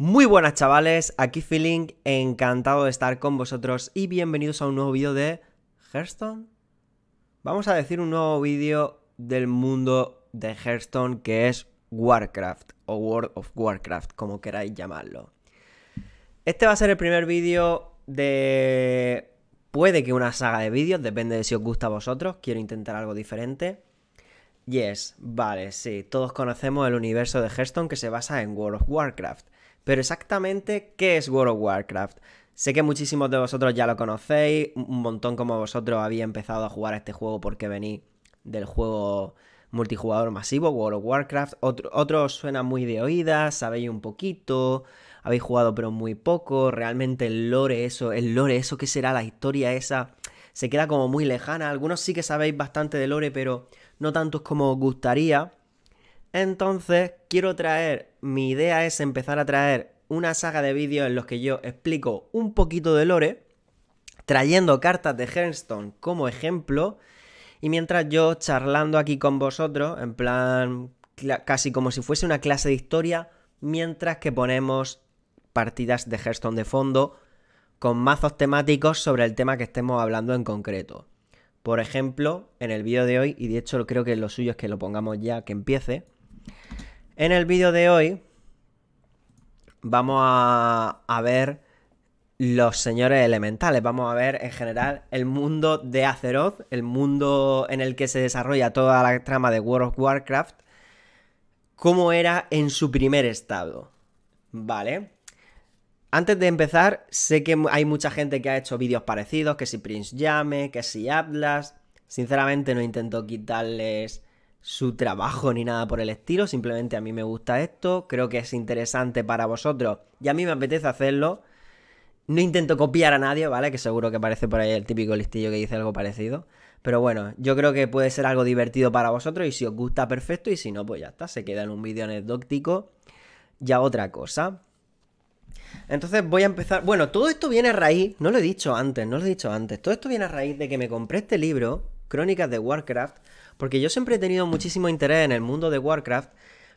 Muy buenas chavales, aquí Feeling, encantado de estar con vosotros y bienvenidos a un nuevo vídeo de Hearthstone. Vamos a decir un nuevo vídeo del mundo de Hearthstone que es Warcraft o World of Warcraft, como queráis llamarlo. Este va a ser el primer vídeo de... Puede que una saga de vídeos, depende de si os gusta a vosotros, quiero intentar algo diferente. Yes, vale, sí, todos conocemos el universo de Hearthstone que se basa en World of Warcraft pero exactamente, ¿qué es World of Warcraft? Sé que muchísimos de vosotros ya lo conocéis, un montón como vosotros había empezado a jugar a este juego porque venís del juego multijugador masivo, World of Warcraft. otros suenan muy de oídas, sabéis un poquito, habéis jugado pero muy poco. Realmente el lore, eso, el lore, eso que será la historia esa, se queda como muy lejana. Algunos sí que sabéis bastante de lore, pero no tantos como os gustaría. Entonces, quiero traer, mi idea es empezar a traer una saga de vídeos en los que yo explico un poquito de lore, trayendo cartas de Hearthstone como ejemplo, y mientras yo charlando aquí con vosotros, en plan casi como si fuese una clase de historia, mientras que ponemos partidas de Hearthstone de fondo con mazos temáticos sobre el tema que estemos hablando en concreto. Por ejemplo, en el vídeo de hoy, y de hecho creo que lo suyo es que lo pongamos ya que empiece, en el vídeo de hoy vamos a, ver los señores elementales, vamos a ver en general el mundo de Azeroth, el mundo en el que se desarrolla toda la trama de World of Warcraft, cómo era en su primer estado, ¿vale? Antes de empezar, sé que hay mucha gente que ha hecho vídeos parecidos, que si Prince llame, que si Atlas, sinceramente no intento quitarles su trabajo ni nada por el estilo, simplemente a mí me gusta esto, creo que es interesante para vosotros y a mí me apetece hacerlo. No intento copiar a nadie, ¿vale? Que seguro que parece por ahí el típico listillo que dice algo parecido. Pero bueno, yo creo que puede ser algo divertido para vosotros y si os gusta, perfecto. Y si no, pues ya está, se queda en un vídeo anecdótico ya otra cosa. Entonces voy a empezar. Bueno, todo esto viene a raíz, no lo he dicho antes, no lo he dicho antes. Todo esto viene a raíz de que me compré este libro, Crónicas de Warcraft, porque yo siempre he tenido muchísimo interés en el mundo de Warcraft,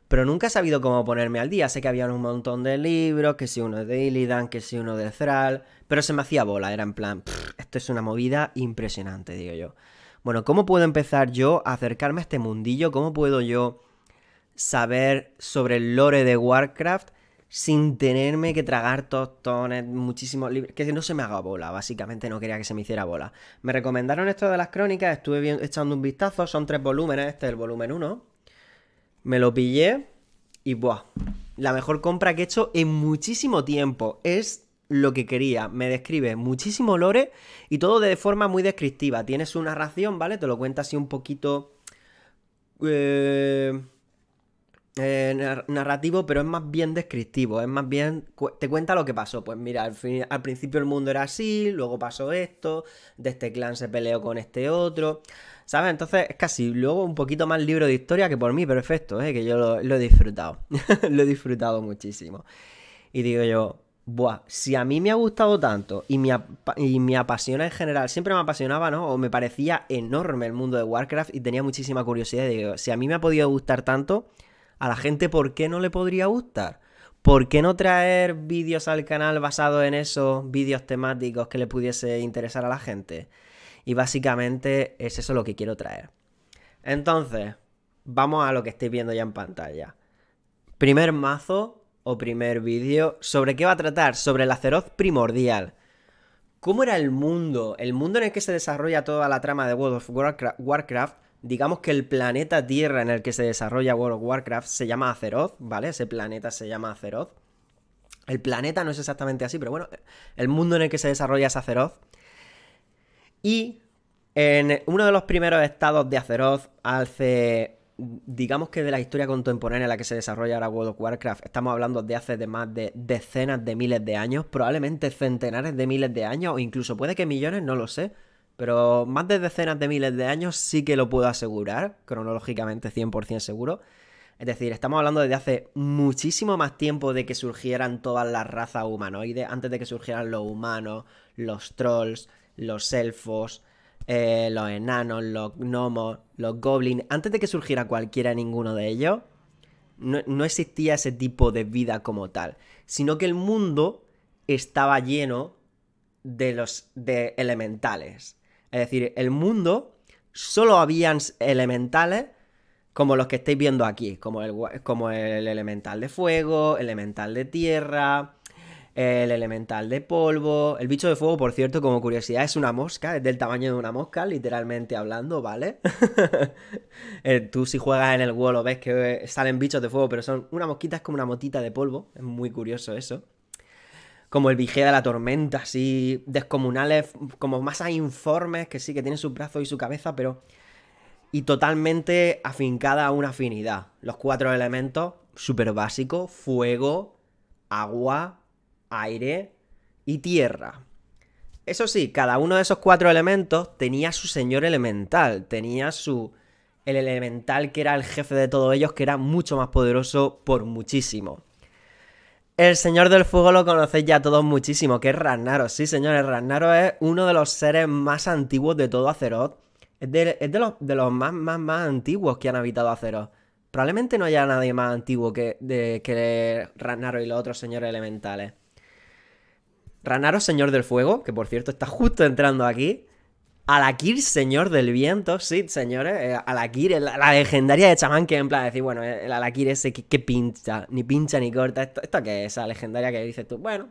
pero nunca he sabido cómo ponerme al día. Sé que había un montón de libros, que si uno de Illidan, que si uno de Thrall, pero se me hacía bola, era en plan, esto es una movida impresionante, digo yo. Bueno, ¿cómo puedo empezar yo a acercarme a este mundillo? ¿Cómo puedo yo saber sobre el lore de Warcraft? sin tenerme que tragar tostones, muchísimos libros, que no se me haga bola, básicamente no quería que se me hiciera bola. Me recomendaron esto de las crónicas, estuve echando un vistazo, son tres volúmenes, este es el volumen 1. Me lo pillé y buah, la mejor compra que he hecho en muchísimo tiempo. Es lo que quería. Me describe muchísimo lore y todo de forma muy descriptiva. Tienes una narración, ¿vale? Te lo cuenta así un poquito. Eh, eh, narrativo, pero es más bien descriptivo, es más bien, te cuenta lo que pasó. Pues mira, al, principio el mundo era así, luego pasó esto, de este clan se peleó con este otro, ¿sabes? Entonces es casi luego un poquito más libro de historia que por mí, perfecto, ¿eh? que yo lo, he disfrutado, lo he disfrutado muchísimo. Y digo yo, Buah, si a mí me ha gustado tanto y me, y apasiona en general, siempre me apasionaba, ¿no? O me parecía enorme el mundo de Warcraft y tenía muchísima curiosidad. Digo, si a mí me ha podido gustar tanto, a la gente por qué no le podría gustar. ¿Por qué no traer vídeos al canal basados en esos vídeos temáticos que le pudiese interesar a la gente? Y básicamente es eso lo que quiero traer. Entonces, vamos a lo que estáis viendo ya en pantalla. Primer mazo o primer vídeo. ¿Sobre qué va a tratar? Sobre el aceroz primordial. ¿Cómo era el mundo? El mundo en el que se desarrolla toda la trama de World of Warcraft digamos que el planeta Tierra en el que se desarrolla World of Warcraft se llama Azeroth, ¿vale? Ese planeta se llama Azeroth. El planeta no es exactamente así, pero bueno, el mundo en el que se desarrolla es Azeroth. Y en uno de los primeros estados de Azeroth, hace, digamos que de la historia contemporánea en la que se desarrolla ahora World of Warcraft, estamos hablando de hace más de decenas de miles de años, probablemente centenares de miles de años, o incluso puede que millones, no lo sé, pero más de decenas de miles de años sí que lo puedo asegurar, cronológicamente 100% seguro. Es decir, estamos hablando desde hace muchísimo más tiempo de que surgieran todas las razas humanoides, antes de que surgieran los humanos, los trolls, los elfos, eh, los enanos, los gnomos, los goblins. Antes de que surgiera cualquiera ninguno de ellos, no, no existía ese tipo de vida como tal, sino que el mundo estaba lleno de los de elementales, es decir, el mundo solo habían elementales como los que estáis viendo aquí, como el, como el elemental de fuego, elemental de tierra, el elemental de polvo. El bicho de fuego, por cierto, como curiosidad, es una mosca, es del tamaño de una mosca, literalmente hablando, ¿vale? Eh, tú si juegas en el vuelo ves que salen bichos de fuego, pero son una mosquita, es como una motita de polvo. Es muy curioso eso como el Vigía de la Tormenta, así descomunales, como masas informes que sí, que tiene su brazo y su cabeza, pero... Y totalmente afincada a una afinidad. Los cuatro elementos, súper básico, fuego, agua, aire y tierra. Eso sí, cada uno de esos cuatro elementos tenía su señor elemental, tenía su... el elemental que era el jefe de todos ellos, que era mucho más poderoso por muchísimo. El señor del fuego lo conocéis ya todos muchísimo, que es Ragnaros. Sí, señores, Ragnaros es uno de los seres más antiguos de todo Azeroth. Es de, los, más, más, más antiguos que han habitado Azeroth. Probablemente no haya nadie más antiguo que, de, que Ragnaros y los otros señores elementales. Ragnaros, señor del fuego, que por cierto está justo entrando aquí, Alakir, señor del viento, sí, señores. Eh, eh, Alakir, la legendaria de chamán que en plan decir, bueno, eh, el Alakir ese que, pincha, ni pincha ni corta. ¿Esto, que es? esa legendaria que dices tú, bueno,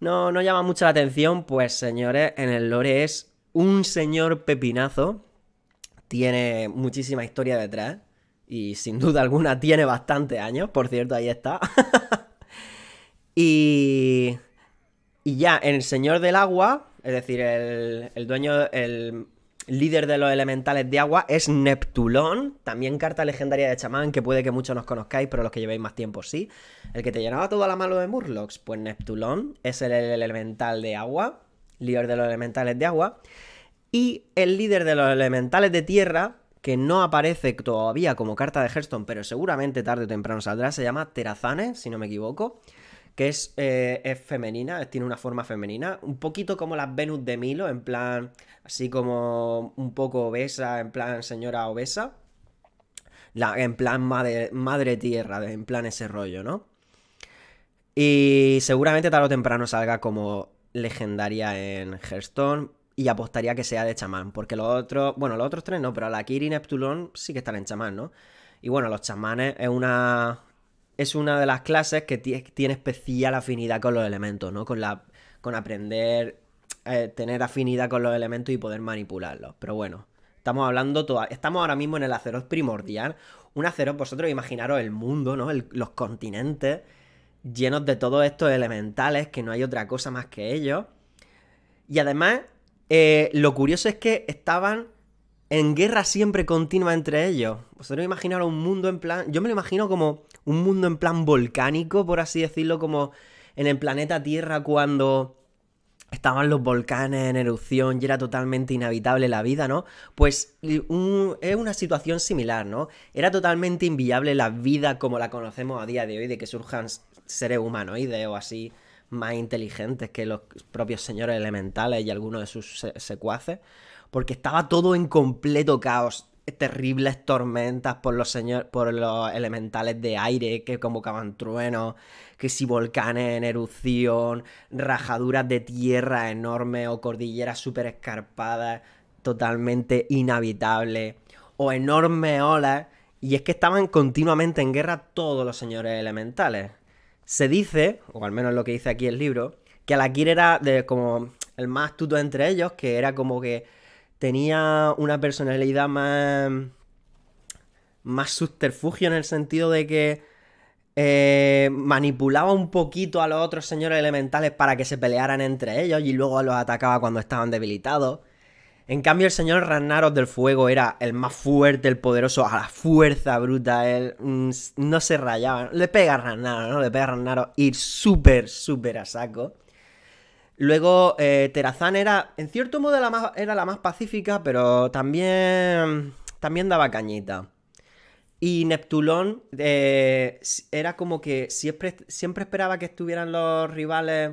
no, no llama mucho la atención, pues señores, en el lore es un señor pepinazo. Tiene muchísima historia detrás. Y sin duda alguna tiene bastantes años, por cierto, ahí está. y... Y ya, en el Señor del Agua, es decir, el, dueño, el líder de los elementales de agua es Neptulón, también carta legendaria de chamán, que puede que muchos nos conozcáis, pero los que llevéis más tiempo sí. El que te llenaba toda la mano de Murlocs, pues Neptulón es el, el, elemental de agua, líder de los elementales de agua. Y el líder de los elementales de tierra, que no aparece todavía como carta de Hearthstone, pero seguramente tarde o temprano saldrá, se llama Terazane, si no me equivoco que es, eh, es, femenina, tiene una forma femenina, un poquito como las Venus de Milo, en plan, así como un poco obesa, en plan señora obesa, la, en plan madre, madre tierra, en plan ese rollo, ¿no? Y seguramente tarde o temprano salga como legendaria en Hearthstone y apostaría que sea de chamán, porque los otros, bueno, los otros tres no, pero la y Neptulón sí que están en chamán, ¿no? Y bueno, los chamanes es una es una de las clases que tiene especial afinidad con los elementos, ¿no? Con, la, con aprender, eh, tener afinidad con los elementos y poder manipularlos. Pero bueno, estamos hablando, estamos ahora mismo en el acero primordial. Un acero, vosotros imaginaros el mundo, ¿no? los continentes llenos de todos estos elementales que no hay otra cosa más que ellos. Y además, eh, lo curioso es que estaban en guerra siempre continua entre ellos. Vosotros imaginar un mundo en plan. Yo me lo imagino como un mundo en plan volcánico, por así decirlo, como en el planeta Tierra cuando estaban los volcanes en erupción y era totalmente inhabitable la vida, ¿no? Pues es una situación similar, ¿no? Era totalmente inviable la vida como la conocemos a día de hoy, de que surjan seres humanoides o así más inteligentes que los propios señores elementales y algunos de sus secuaces porque estaba todo en completo caos. Terribles tormentas por los, señores por los elementales de aire que convocaban truenos, que si volcanes en erupción, rajaduras de tierra enormes o cordilleras súper escarpadas, totalmente inhabitables, o enormes olas. Y es que estaban continuamente en guerra todos los señores elementales. Se dice, o al menos lo que dice aquí el libro, que Alakir era de como el más astuto entre ellos, que era como que tenía una personalidad más. más subterfugio en el sentido de que. Eh, manipulaba un poquito a los otros señores elementales para que se pelearan entre ellos y luego los atacaba cuando estaban debilitados. En cambio, el señor Ragnaros del Fuego era el más fuerte, el poderoso, a la fuerza bruta. Él mm, no se rayaba. Le pega a Ragnaros, ¿no? Le pega a Ragnaros ir súper, súper a saco. Luego, eh, Terazán era, en cierto modo, la más, era la más pacífica, pero también, también daba cañita. Y Neptulón eh, era como que siempre, esperaba que estuvieran los rivales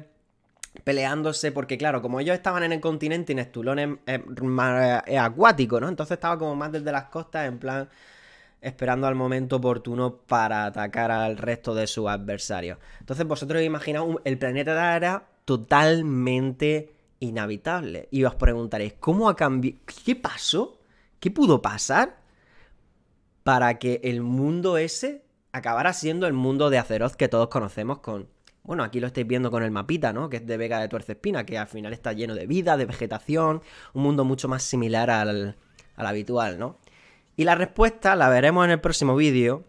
peleándose, porque claro, como ellos estaban en el continente y Neptulón es, acuático, ¿no? Entonces estaba como más desde las costas, en plan, esperando al momento oportuno para atacar al resto de sus adversarios. Entonces vosotros imagináis el planeta era totalmente inhabitable. Y os preguntaréis, ¿cómo ha cambiado? ¿Qué pasó? ¿Qué pudo pasar para que el mundo ese acabara siendo el mundo de Azeroth que todos conocemos con... Bueno, aquí lo estáis viendo con el mapita, ¿no? Que es de Vega de Tuercespina, que al final está lleno de vida, de vegetación, un mundo mucho más similar al, al habitual, ¿no? Y la respuesta la veremos en el próximo vídeo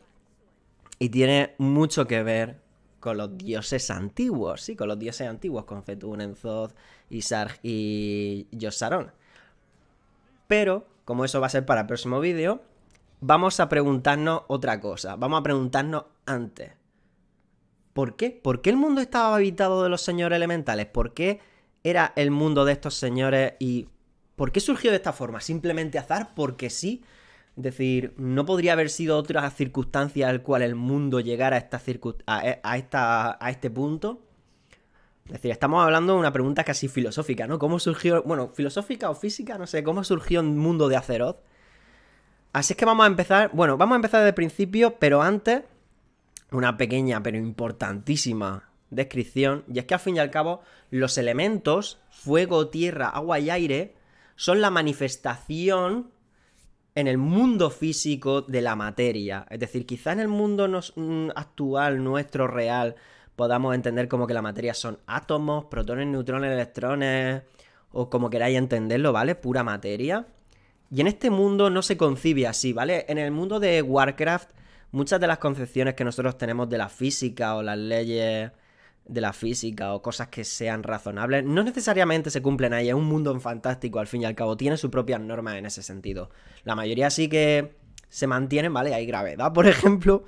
y tiene mucho que ver con los dioses antiguos, sí, con los dioses antiguos, con Fetún, y y Yosaron. Pero, como eso va a ser para el próximo vídeo, vamos a preguntarnos otra cosa. Vamos a preguntarnos antes. ¿Por qué? ¿Por qué el mundo estaba habitado de los señores elementales? ¿Por qué era el mundo de estos señores y por qué surgió de esta forma? ¿Simplemente azar? ¿Porque sí? Es decir, no podría haber sido otra circunstancia al cual el mundo llegara a, esta eh, esta, a este punto. Es decir, estamos hablando de una pregunta casi filosófica, ¿no? ¿Cómo surgió, bueno, filosófica o física, no sé, cómo surgió el mundo de Azeroth? Así es que vamos a empezar, bueno, vamos a empezar desde el principio, pero antes, una pequeña pero importantísima descripción, y es que al fin y al cabo, los elementos, fuego, tierra, agua y aire, son la manifestación en el mundo físico de la materia. Es decir, quizá en el mundo mm, actual, nuestro, real, podamos entender como que la materia son átomos, protones, neutrones, electrones, o como queráis entenderlo, ¿vale? Pura materia. Y en este mundo no se concibe así, ¿vale? En el mundo de Warcraft, muchas de las concepciones que nosotros tenemos de la física o las leyes de la física o cosas que sean razonables, no necesariamente se cumplen ahí, es un mundo fantástico al fin y al cabo, tiene sus propias normas en ese sentido. La mayoría sí que se mantienen, ¿vale? Hay gravedad, por ejemplo,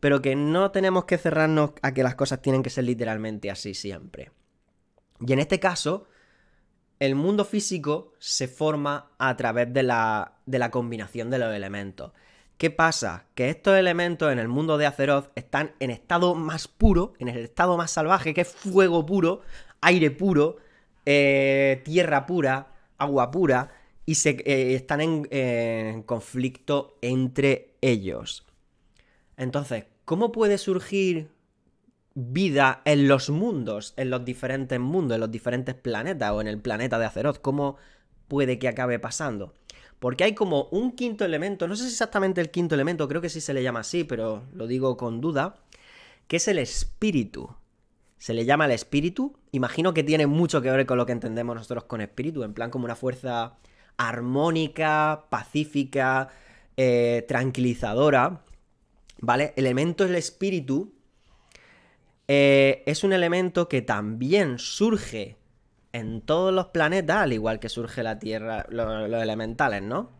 pero que no tenemos que cerrarnos a que las cosas tienen que ser literalmente así siempre. Y en este caso, el mundo físico se forma a través de la, de la combinación de los elementos. ¿Qué pasa? Que estos elementos en el mundo de Azeroth están en estado más puro, en el estado más salvaje, que es fuego puro, aire puro, eh, tierra pura, agua pura, y se, eh, están en, en conflicto entre ellos. Entonces, ¿cómo puede surgir vida en los mundos, en los diferentes mundos, en los diferentes planetas o en el planeta de Azeroth? ¿Cómo puede que acabe pasando? Porque hay como un quinto elemento, no sé si exactamente el quinto elemento, creo que sí se le llama así, pero lo digo con duda, que es el espíritu. Se le llama el espíritu, imagino que tiene mucho que ver con lo que entendemos nosotros con espíritu, en plan como una fuerza armónica, pacífica, eh, tranquilizadora, ¿vale? El elemento el espíritu, eh, es un elemento que también surge en todos los planetas, al igual que surge la Tierra, los elementales, ¿no?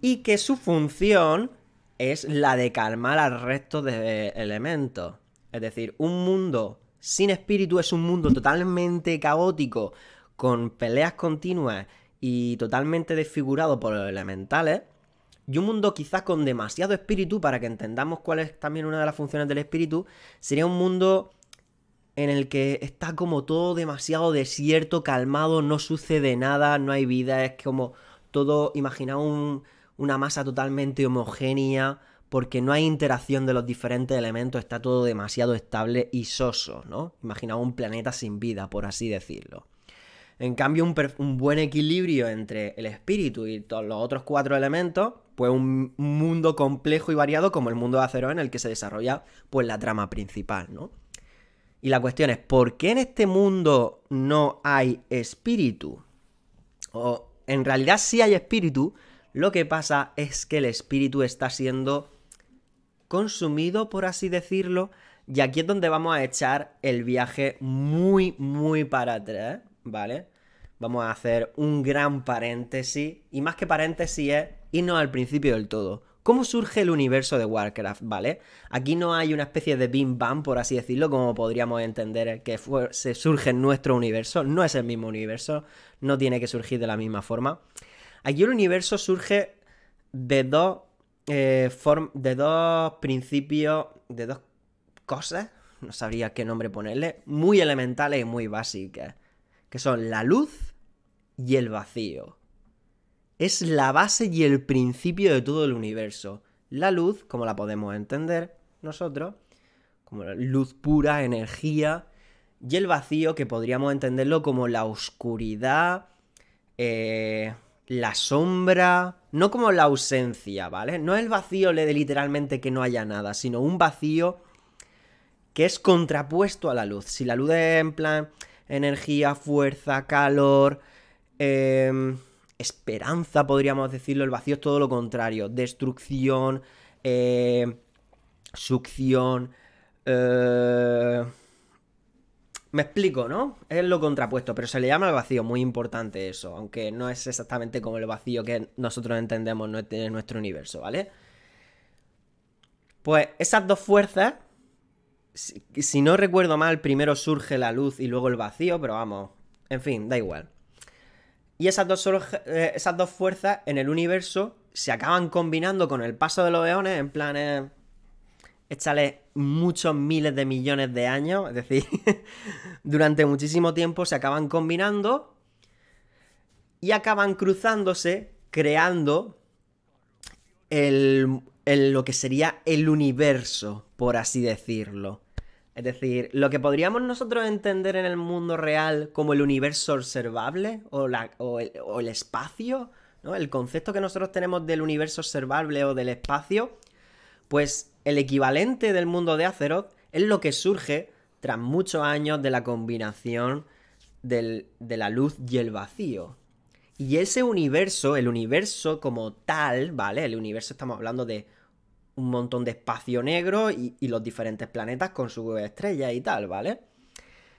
Y que su función es la de calmar al resto de elementos. Es decir, un mundo sin espíritu es un mundo totalmente caótico, con peleas continuas y totalmente desfigurado por los elementales. Y un mundo quizás con demasiado espíritu, para que entendamos cuál es también una de las funciones del espíritu, sería un mundo en el que está como todo demasiado desierto, calmado, no sucede nada, no hay vida, es como todo, imagina una masa totalmente homogénea, porque no hay interacción de los diferentes elementos, está todo demasiado estable y soso, ¿no? Imagina un planeta sin vida, por así decirlo. En cambio, un, buen equilibrio entre el espíritu y todos los otros cuatro elementos, pues un, mundo complejo y variado como el mundo de acero en el que se desarrolla pues la trama principal, ¿no? Y la cuestión es, ¿por qué en este mundo no hay espíritu? O en realidad sí hay espíritu, lo que pasa es que el espíritu está siendo consumido, por así decirlo, y aquí es donde vamos a echar el viaje muy, muy para atrás, ¿vale? Vamos a hacer un gran paréntesis, y más que paréntesis es irnos al principio del todo. ¿Cómo surge el universo de Warcraft, vale? Aquí no hay una especie de bim bam, por así decirlo, como podríamos entender que se surge en nuestro universo. No es el mismo universo, no tiene que surgir de la misma forma. Aquí el universo surge de dos, eh, form de dos principios, de dos cosas, no sabría qué nombre ponerle, muy elementales y muy básicas, que son la luz y el vacío es la base y el principio de todo el universo. La luz, como la podemos entender nosotros, como luz pura, energía, y el vacío, que podríamos entenderlo como la oscuridad, eh, la sombra, no como la ausencia, ¿vale? No el vacío le de literalmente que no haya nada, sino un vacío que es contrapuesto a la luz. Si la luz es en plan energía, fuerza, calor, eh, esperanza, podríamos decirlo. El vacío es todo lo contrario. Destrucción, eh, succión. Eh, me explico, ¿no? Es lo contrapuesto, pero se le llama el vacío, muy importante eso, aunque no es exactamente como el vacío que nosotros entendemos en nuestro universo, ¿vale? Pues esas dos fuerzas, si no recuerdo mal, primero surge la luz y luego el vacío, pero vamos, en fin, da igual. Y eh, esas dos, fuerzas en el universo se acaban combinando con el paso de los leones en planes, eh, échale muchos miles de millones de años, es decir, durante muchísimo tiempo se acaban combinando y acaban cruzándose, creando lo que sería el universo, por así decirlo. Es decir, lo que podríamos nosotros entender en el mundo real como el universo observable o, el, espacio, El concepto que nosotros tenemos del universo observable o del espacio, pues el equivalente del mundo de Azeroth es lo que surge tras muchos años de la combinación de la luz y el vacío. Y ese universo, el universo como tal, ¿vale? El universo estamos hablando de un montón de espacio negro y, los diferentes planetas con sus estrellas y tal, ¿vale?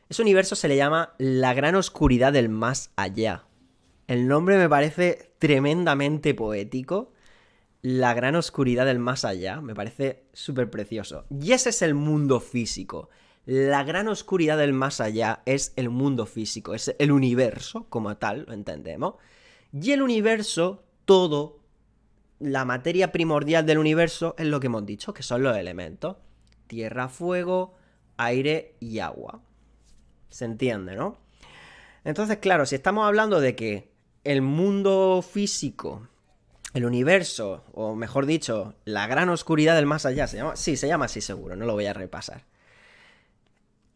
Ese universo se le llama la gran oscuridad del más allá. El nombre me parece tremendamente poético. La gran oscuridad del más allá. Me parece súper precioso. Y ese es el mundo físico. La gran oscuridad del más allá es el mundo físico, es el universo como tal, lo entendemos. Y el universo todo la materia primordial del universo es lo que hemos dicho, que son los elementos. Tierra, fuego, aire y agua. ¿Se entiende, no? Entonces, claro, si estamos hablando de que el mundo físico, el universo, o mejor dicho, la gran oscuridad del más allá, sí, se llama así seguro, no lo voy a repasar.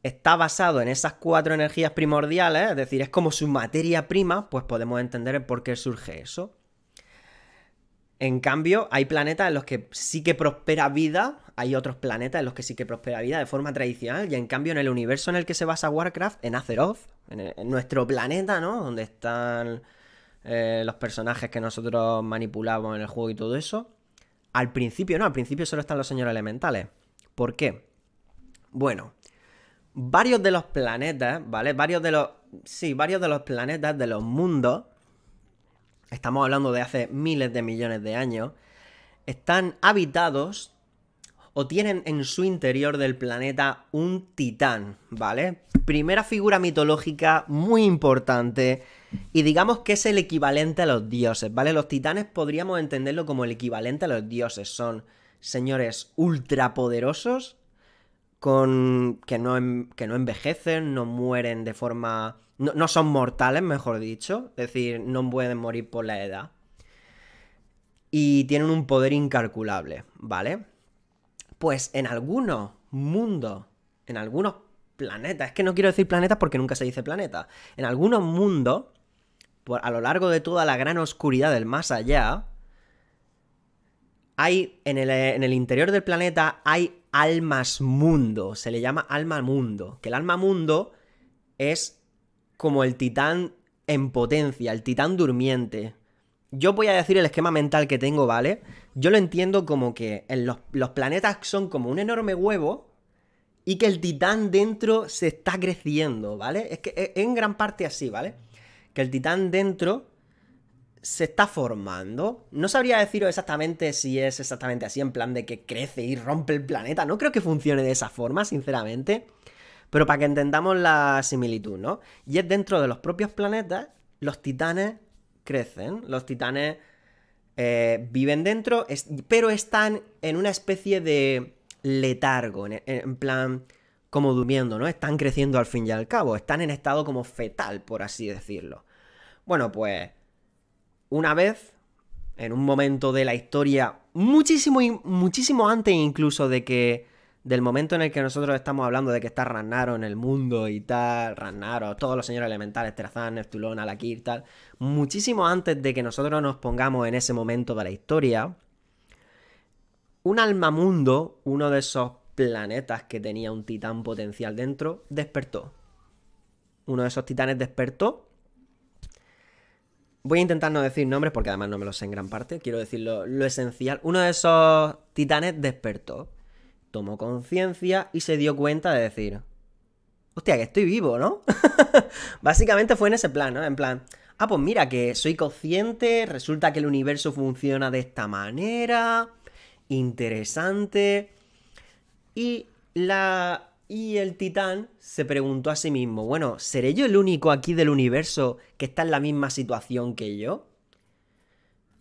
Está basado en esas cuatro energías primordiales, es decir, es como su materia prima, pues podemos entender por qué surge eso. En cambio, hay planetas en los que sí que prospera vida, hay otros planetas en los que sí que prospera vida de forma tradicional, y en cambio en el universo en el que se basa Warcraft, en Azeroth, en, eh, nuestro planeta, ¿no? Donde están eh, los personajes que nosotros manipulamos en el juego y todo eso, al principio no, al principio solo están los señores elementales. ¿Por qué? Bueno, varios de los planetas, ¿vale? Varios de los... Sí, varios de los planetas de los mundos estamos hablando de hace miles de millones de años, están habitados o tienen en su interior del planeta un titán, ¿vale? Primera figura mitológica muy importante y digamos que es el equivalente a los dioses, ¿vale? Los titanes podríamos entenderlo como el equivalente a los dioses, son señores ultrapoderosos con que no, no envejecen, no mueren de forma... No, son mortales, mejor dicho. Es decir, no pueden morir por la edad. Y tienen un poder incalculable, ¿vale? Pues en algunos mundos, en algunos planetas, es que no quiero decir planetas porque nunca se dice planeta, en algunos mundos, a lo largo de toda la gran oscuridad del más allá, hay en el, en el interior del planeta hay almas mundo, se le llama alma mundo, que el alma mundo es como el titán en potencia, el titán durmiente. Yo voy a decir el esquema mental que tengo, ¿vale? Yo lo entiendo como que en los, los planetas son como un enorme huevo y que el titán dentro se está creciendo, ¿vale? Es que e, en gran parte así, ¿vale? Que el titán dentro se está formando. No sabría decir exactamente si es exactamente así, en plan de que crece y rompe el planeta. No creo que funcione de esa forma, sinceramente. Pero para que entendamos la similitud, ¿no? Y es dentro de los propios planetas, los titanes crecen, los titanes eh, viven dentro, pero están en una especie de letargo, en, en plan como durmiendo, ¿no? Están creciendo al fin y al cabo, están en estado como fetal, por así decirlo. Bueno, pues una vez, en un momento de la historia, muchísimo, muchísimo antes incluso de que del momento en el que nosotros estamos hablando de que está Rannaro en el mundo y tal, Ragnaros, todos los señores elementales, Terazán, Neptulón, Alakir, tal, muchísimo antes de que nosotros nos pongamos en ese momento de la historia, un alma mundo uno de esos planetas que tenía un titán potencial dentro, despertó. Uno de esos titanes despertó Voy a intentar no decir nombres porque además no me los sé en gran parte. Quiero decir lo, lo esencial. Uno de esos titanes despertó, tomó conciencia y se dio cuenta de decir: Hostia, que estoy vivo, ¿no? Básicamente fue en ese plan, ¿no? En plan, ah, pues mira, que soy consciente, resulta que el universo funciona de esta manera. Interesante. Y la, y el titán se preguntó a sí mismo, bueno, ¿seré yo el único aquí del universo que está en la misma situación que yo?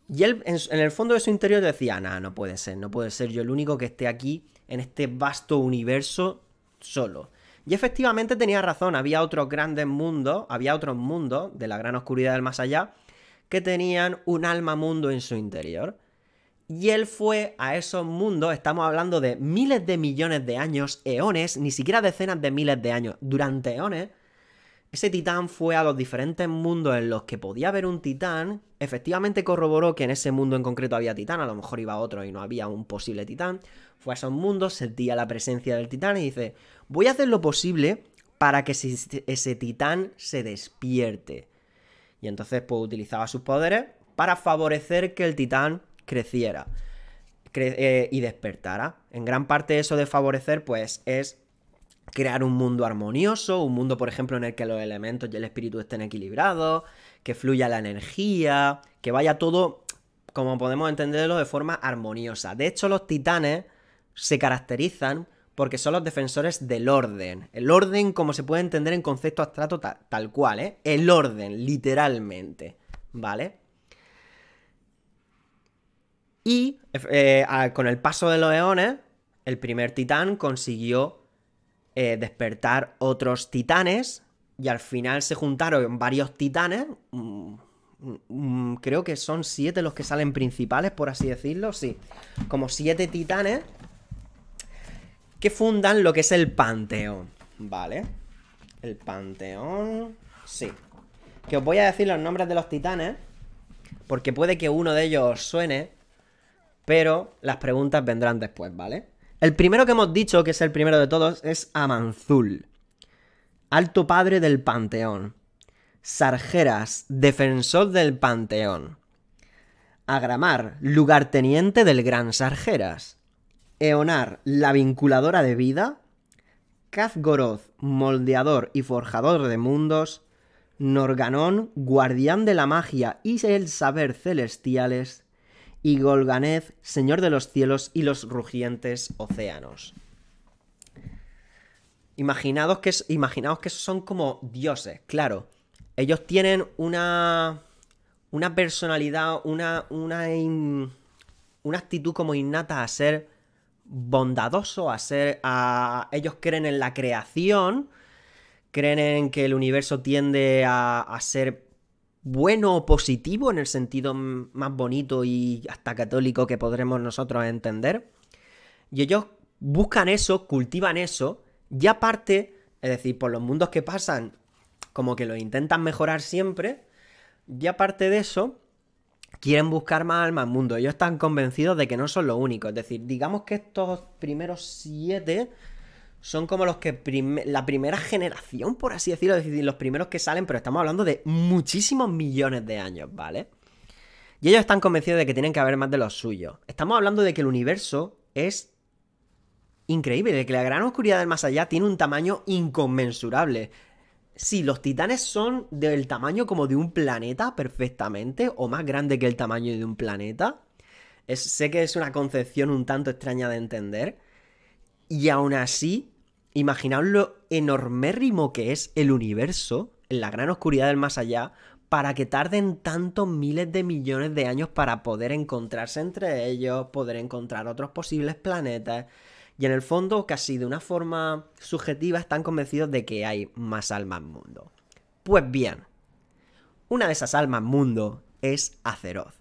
Y él en, el fondo de su interior decía, nah, no puede ser, no puede ser yo el único que esté aquí en este vasto universo solo. Y efectivamente tenía razón, había otros grandes mundos, había otros mundos de la gran oscuridad del más allá que tenían un alma mundo en su interior. Y él fue a esos mundos, estamos hablando de miles de millones de años, eones, ni siquiera decenas de miles de años, durante eones. Ese titán fue a los diferentes mundos en los que podía haber un titán. Efectivamente corroboró que en ese mundo en concreto había titán, a lo mejor iba otro y no había un posible titán. Fue a esos mundos, sentía la presencia del titán y dice, voy a hacer lo posible para que ese, titán se despierte. Y entonces pues utilizaba sus poderes para favorecer que el titán creciera eh, y despertara. En gran parte eso de favorecer, pues, es crear un mundo armonioso, un mundo, por ejemplo, en el que los elementos y el espíritu estén equilibrados, que fluya la energía, que vaya todo, como podemos entenderlo, de forma armoniosa. De hecho, los titanes se caracterizan porque son los defensores del orden. El orden, como se puede entender en concepto abstracto tal, tal cual, ¿eh? El orden, literalmente, ¿vale? Y eh, con el paso de los leones, el primer titán consiguió eh, despertar otros titanes y al final se juntaron varios titanes. Mm, mm, mm, creo que son siete los que salen principales, por así decirlo, sí. Como siete titanes que fundan lo que es el panteón, ¿vale? El panteón, sí. Que os voy a decir los nombres de los titanes, porque puede que uno de ellos suene pero las preguntas vendrán después, ¿vale? El primero que hemos dicho, que es el primero de todos, es Amanzul, alto padre del Panteón, Sargeras, defensor del Panteón, Agramar, lugarteniente del Gran Sargeras, Eonar, la vinculadora de vida, Kazgoroth, moldeador y forjador de mundos, Norganón, guardián de la magia y el saber celestiales, y Golganez, señor de los cielos y los rugientes océanos. Imaginaos que, que son como dioses, claro. Ellos tienen una, una personalidad, una, una, una actitud como innata a ser bondadoso, a ser... A, ellos creen en la creación, creen en que el universo tiende a, a ser bueno o positivo en el sentido más bonito y hasta católico que podremos nosotros entender. Y ellos buscan eso, cultivan eso, y aparte, es decir, por los mundos que pasan, como que lo intentan mejorar siempre, y aparte de eso, quieren buscar más alma al mundo. Ellos están convencidos de que no son los únicos. Es decir, digamos que estos primeros siete son como los que la primera generación, por así decirlo, decir, los primeros que salen, pero estamos hablando de muchísimos millones de años, ¿vale? Y ellos están convencidos de que tienen que haber más de los suyos. Estamos hablando de que el universo es increíble, de que la gran oscuridad del más allá tiene un tamaño inconmensurable. Sí, los titanes son del tamaño como de un planeta perfectamente, o más grande que el tamaño de un planeta. Es, sé que es una concepción un tanto extraña de entender, y aún así, imaginaos lo enormérrimo que es el universo, en la gran oscuridad del más allá, para que tarden tantos miles de millones de años para poder encontrarse entre ellos, poder encontrar otros posibles planetas. Y en el fondo, casi de una forma subjetiva, están convencidos de que hay más almas mundo. Pues bien, una de esas almas mundo es Azeroth.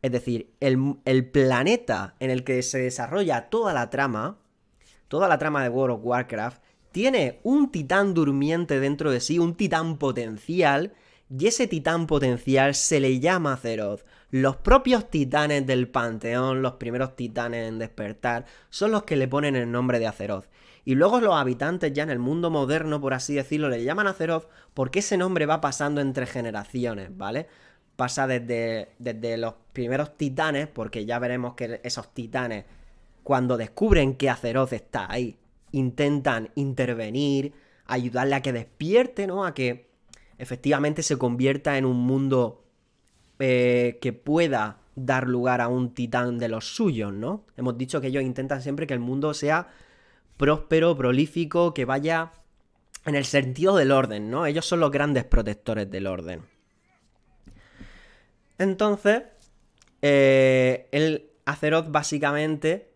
Es decir, el planeta en el que se desarrolla toda la trama, toda la trama de World of Warcraft tiene un titán durmiente dentro de sí, un titán potencial, y ese titán potencial se le llama Azeroth. Los propios titanes del Panteón, los primeros titanes en despertar, son los que le ponen el nombre de Azeroth. Y luego los habitantes ya en el mundo moderno, por así decirlo, le llaman Azeroth porque ese nombre va pasando entre generaciones, ¿vale? Pasa desde los primeros titanes, porque ya veremos que esos titanes cuando descubren que Azeroth está ahí, intentan intervenir, ayudarle a que despierte, ¿no? A que efectivamente se convierta en un mundo eh, que pueda dar lugar a un titán de los suyos, ¿no? Hemos dicho que ellos intentan siempre que el mundo sea próspero, prolífico, que vaya en el sentido del orden, ¿no? Ellos son los grandes protectores del orden. Entonces, eh, el Azeroth básicamente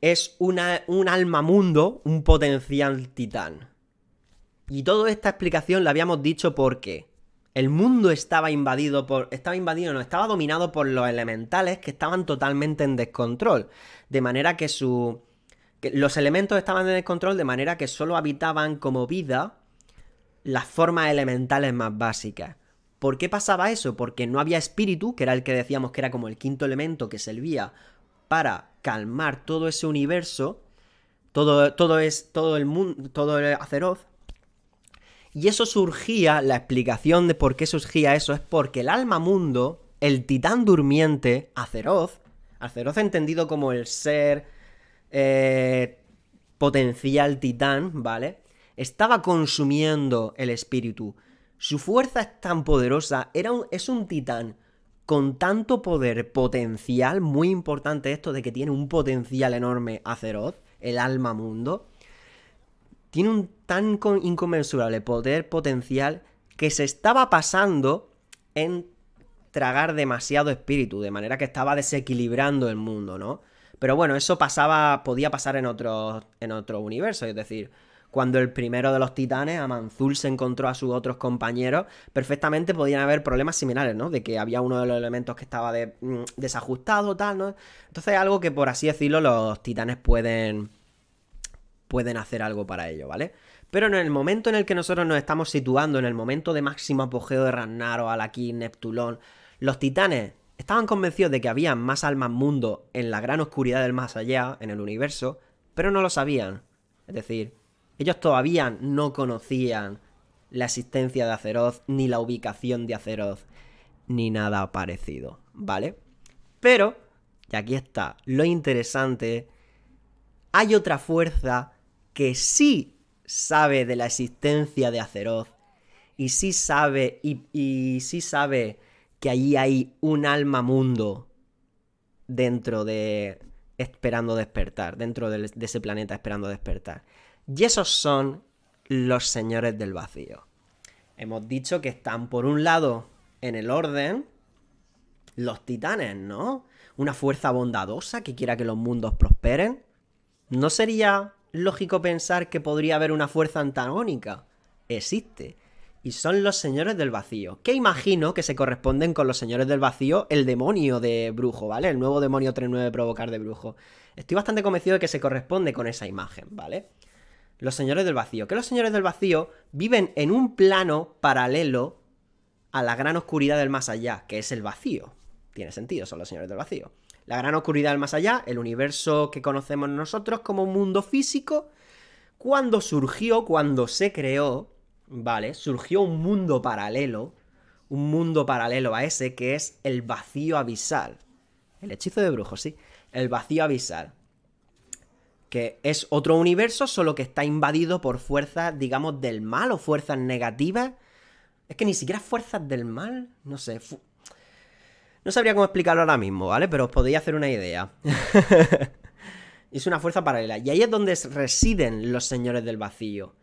es un alma mundo, un potencial titán. Y toda esta explicación la habíamos dicho porque el mundo estaba invadido por. Estaba invadido, no, estaba dominado por los elementales que estaban totalmente en descontrol. De manera que su. Que los elementos estaban en descontrol de manera que solo habitaban como vida las formas elementales más básicas. ¿Por qué pasaba eso? Porque no había espíritu, que era el que decíamos que era como el quinto elemento que servía para calmar todo ese universo, todo, todo, es, todo el mundo, todo el Azeroth. Y eso surgía, la explicación de por qué surgía eso es porque el alma mundo, el titán durmiente, Azeroth, Aceroz entendido como el ser eh, potencial titán, ¿vale? Estaba consumiendo el espíritu. Su fuerza es tan poderosa, era un, es un titán con tanto poder potencial, muy importante esto de que tiene un potencial enorme Azeroth, el alma mundo, tiene un tan inconmensurable poder potencial que se estaba pasando en tragar demasiado espíritu, de manera que estaba desequilibrando el mundo, ¿no? Pero bueno, eso pasaba, podía pasar en otros en otro universo, es decir, cuando el primero de los titanes, Amanzul, se encontró a sus otros compañeros, perfectamente podían haber problemas similares, ¿no? De que había uno de los elementos que estaba mm, desajustado, tal, ¿no? Entonces es algo que, por así decirlo, los titanes pueden, pueden hacer algo para ello, ¿vale? Pero en el momento en el que nosotros nos estamos situando, en el momento de máximo apogeo de o Alakir, Neptulón, los titanes estaban convencidos de que había más almas mundo en la gran oscuridad del más allá, en el universo, pero no lo sabían. Es decir, ellos todavía no conocían la existencia de Azeroth, ni la ubicación de Azeroth, ni nada parecido, ¿vale? Pero, y aquí está lo interesante, hay otra fuerza que sí sabe de la existencia de Azeroth y sí sabe, y, sí sabe que allí hay un alma mundo dentro de esperando despertar, dentro de ese planeta esperando despertar. Y esos son los señores del vacío. Hemos dicho que están por un lado en el orden los titanes, ¿no? Una fuerza bondadosa que quiera que los mundos prosperen. ¿No sería lógico pensar que podría haber una fuerza antagónica? Existe. Y son los señores del vacío. Que imagino que se corresponden con los señores del vacío, el demonio de brujo, ¿vale? El nuevo demonio 39 provocar de brujo. Estoy bastante convencido de que se corresponde con esa imagen, ¿vale? los señores del vacío. Que los señores del vacío viven en un plano paralelo a la gran oscuridad del más allá, que es el vacío. Tiene sentido, son los señores del vacío. La gran oscuridad del más allá, el universo que conocemos nosotros como mundo físico, cuando surgió, cuando se creó, ¿vale? Surgió un mundo paralelo, un mundo paralelo a ese que es el vacío abisal. El hechizo de brujo, sí. El vacío abisal que es otro universo, solo que está invadido por fuerzas, digamos, del mal o fuerzas negativas. Es que ni siquiera fuerzas del mal, no sé. No sabría cómo explicarlo ahora mismo, ¿vale? Pero os podéis hacer una idea. es una fuerza paralela. Y ahí es donde residen los señores del vacío.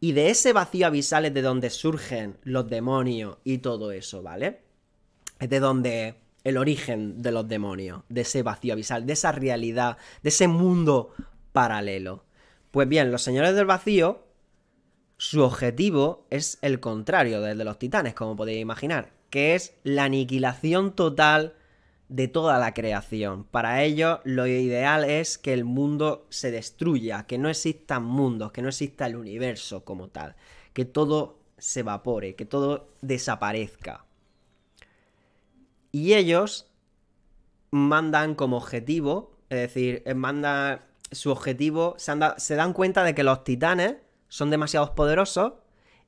Y de ese vacío abisal es de donde surgen los demonios y todo eso, ¿vale? Es de donde el origen de los demonios, de ese vacío abisal, de esa realidad, de ese mundo paralelo. Pues bien, los señores del vacío, su objetivo es el contrario del de los titanes, como podéis imaginar, que es la aniquilación total de toda la creación. Para ellos lo ideal es que el mundo se destruya, que no existan mundos, que no exista el universo como tal, que todo se evapore, que todo desaparezca. Y ellos mandan como objetivo, es decir, eh, mandan su objetivo, se, dan cuenta de que los titanes son demasiado poderosos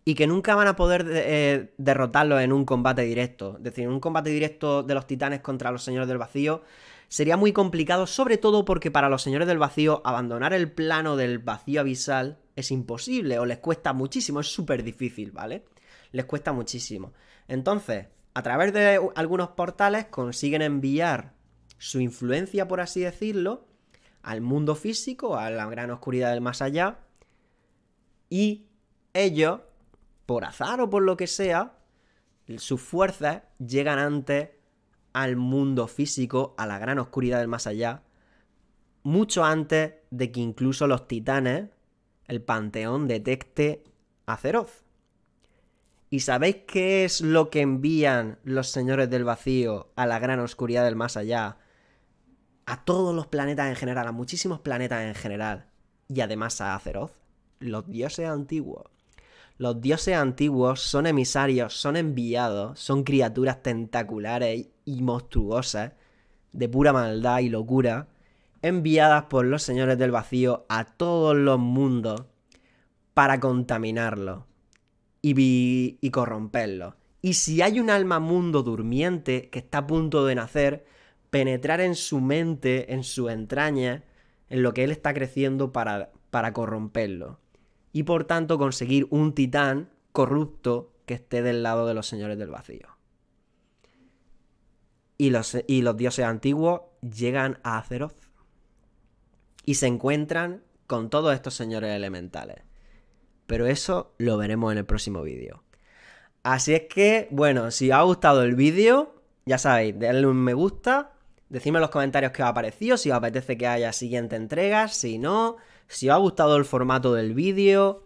y que nunca van a poder eh, derrotarlos en un combate directo. Es decir, en un combate directo de los titanes contra los señores del vacío sería muy complicado, sobre todo porque para los señores del vacío abandonar el plano del vacío abisal es imposible o les cuesta muchísimo, es súper difícil, ¿vale? Les cuesta muchísimo. Entonces, a través de algunos portales consiguen enviar su influencia, por así decirlo, al mundo físico, a la gran oscuridad del más allá, y ellos, por azar o por lo que sea, sus fuerzas llegan antes al mundo físico, a la gran oscuridad del más allá, mucho antes de que incluso los titanes, el panteón, detecte a Zeroth. ¿Y sabéis qué es lo que envían los señores del vacío a la gran oscuridad del más allá a todos los planetas en general, a muchísimos planetas en general, y además a Azeroth, los dioses antiguos. Los dioses antiguos son emisarios, son enviados, son criaturas tentaculares y monstruosas, de pura maldad y locura, enviadas por los señores del vacío a todos los mundos para contaminarlos y, y corromperlos. Y si hay un alma mundo durmiente que está a punto de nacer, penetrar en su mente, en su entraña, en lo que él está creciendo para, corromperlo. Y por tanto conseguir un titán corrupto que esté del lado de los señores del vacío. Y los, y los dioses antiguos llegan a Azeroth y se encuentran con todos estos señores elementales. Pero eso lo veremos en el próximo vídeo. Así es que, bueno, si os ha gustado el vídeo, ya sabéis, denle un me gusta, Decidme en los comentarios qué os ha parecido, si os apetece que haya siguiente entrega, si no, si os ha gustado el formato del vídeo,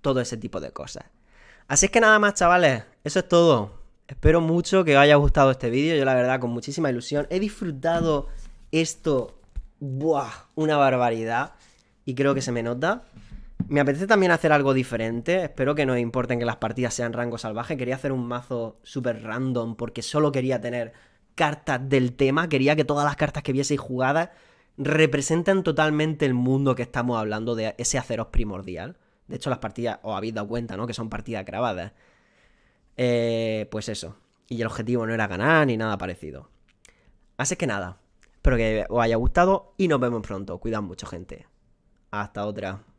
todo ese tipo de cosas. Así es que nada más, chavales, eso es todo. Espero mucho que os haya gustado este vídeo, yo la verdad con muchísima ilusión he disfrutado esto, ¡buah! Una barbaridad y creo que se me nota. Me apetece también hacer algo diferente. Espero que no importen que las partidas sean rango salvaje. Quería hacer un mazo súper random porque solo quería tener cartas del tema, quería que todas las cartas que vieseis jugadas representan totalmente el mundo que estamos hablando de ese aceros primordial. De hecho, las partidas, os habéis dado cuenta, ¿no? Que son partidas grabadas. Eh, pues eso. Y el objetivo no era ganar ni nada parecido. Así que nada. Espero que os haya gustado y nos vemos pronto. Cuidad mucho, gente. Hasta otra.